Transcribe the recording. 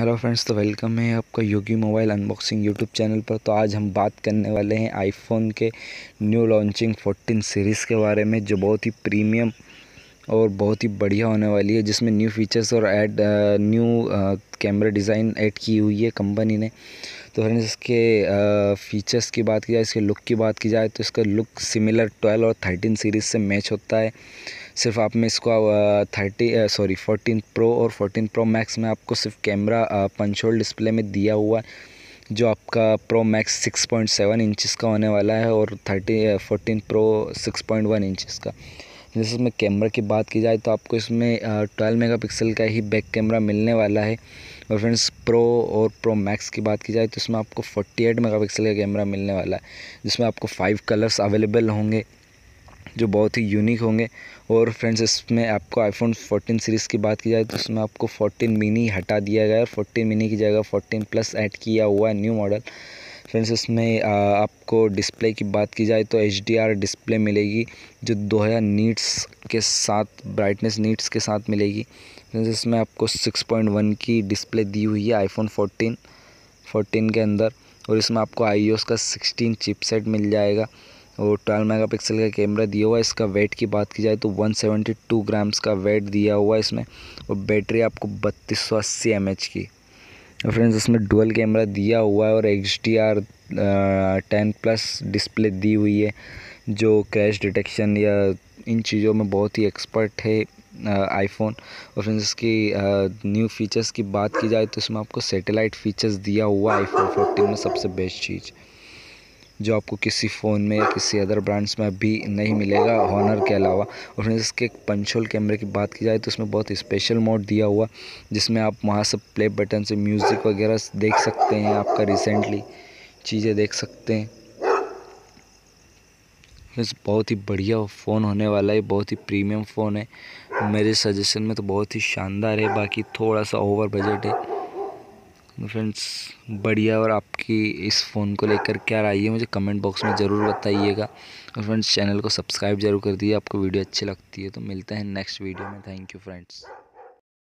hello friends तो welcome है आपका Yogi mobile unboxing YouTube channel पर तो आज हम बात करने वाले हैं आईफोन के न्यू लॉन्चिंग 14 सीरीज़ के बारे में जो बहुत ही प्रीमियम और बहुत ही बढ़िया होने वाली है जिसमें न्यू फीचर्स और add new camera design add की हुई है कंपनी ने तो फ्रेंड्स इसके फ़ीचर्स की बात की जाए इसके लुक की बात की जाए तो इसका लुक सिमिलर ट्वेल्व और थर्टीन सीरीज़ से मैच होता है सिर्फ आप में इसको थर्टी सॉरी फोर्टीन प्रो और फोर्टीन प्रो मैक्स में आपको सिर्फ कैमरा पंचोल डिस्प्ले में दिया हुआ है जो आपका pro max six point seven inches का होने वाला है और thirty fourteen pro six point one inches का जैसे इसमें कैमरा की बात की जाए तो आपको इसमें ट्वेल्व मेगापिक्सल का ही बैक कैमरा मिलने वाला है और फ्रेंड्स प्रो और प्रो मैक्स की बात की जाए तो इसमें आपको फोर्टी एट मेगापिक्सल का कैमरा मिलने वाला है जिसमें आपको फ़ाइव कलर्स अवेलेबल होंगे जो बहुत ही यूनिक होंगे और फ्रेंड्स इसमें आपको आईफोन 14 सीरीज़ की बात की जाए तो इसमें आपको 14 मिनी हटा दिया गया है 14 मिनी की जगह 14 प्लस ऐड किया हुआ है न्यू मॉडल फ्रेंड्स इसमें आपको डिस्प्ले की बात की जाए तो एच डिस्प्ले मिलेगी जो हज़ार नीट्स के साथ ब्राइटनेस नीट्स के साथ मिलेगी फ्रेंड्स इसमें आपको 6.1 की डिस्प्ले दी हुई है आईफोन 14 14 के अंदर और इसमें आपको आई का सिक्सटीन चिपसेट मिल जाएगा और 12 मेगापिक्सल का कैमरा दिया हुआ है इसका वेट की बात की जाए तो 172 ग्राम्स का वेट दिया हुआ है इसमें और बैटरी आपको बत्तीस सौ अस्सी एम एच की फ्रेंड्स इसमें डुअल कैमरा दिया हुआ है और H D R ten plus display दी हुई है जो क्रैश डिटेक्शन या इन चीज़ों में बहुत ही एक्सपर्ट है आईफोन और फ्रेंड्स इसकी न्यू फीचर्स की बात की जाए तो इसमें आपको सैटेलाइट फीचर्स दिया हुआ आईफोन फोर्टीन में सबसे बेस्ट चीज़ जो आपको किसी फ़ोन में या किसी अदर ब्रांड्स में अभी नहीं मिलेगा हॉनर के अलावा और इसके पंचोल कैमरे की बात की जाए तो उसमें बहुत स्पेशल मोड दिया हुआ जिसमें आप वहाँ से प्ले बटन से म्यूज़िक वगैरह देख सकते हैं आपका रिसेंटली चीज़ें देख सकते हैं फ्रेंड्स बहुत ही बढ़िया फ़ोन होने वाला है बहुत ही प्रीमियम फ़ोन है मेरे सजेशन में तो बहुत ही शानदार है बाकी थोड़ा सा ओवर बजट है फ्रेंड्स बढ़िया और आपकी इस फ़ोन को लेकर क्या राय है मुझे कमेंट बॉक्स में ज़रूर बताइएगा और फ्रेंड्स चैनल को सब्सक्राइब जरूर कर दिए आपको वीडियो अच्छी लगती है तो मिलते हैं नेक्स्ट वीडियो में थैंक यू फ्रेंड्स